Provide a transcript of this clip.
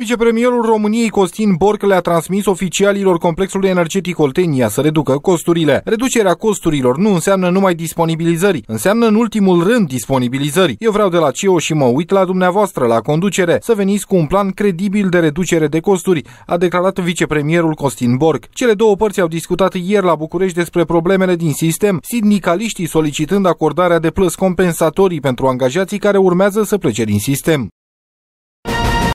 Vicepremierul României Costin Borc le-a transmis oficialilor complexului energetic Oltenia să reducă costurile. Reducerea costurilor nu înseamnă numai disponibilizări, înseamnă în ultimul rând disponibilizări. Eu vreau de la CEO și mă uit la dumneavoastră, la conducere, să veniți cu un plan credibil de reducere de costuri, a declarat vicepremierul Costin Borc. Cele două părți au discutat ieri la București despre problemele din sistem, sindicaliștii solicitând acordarea de plăți compensatorii pentru angajații care urmează să plece din sistem.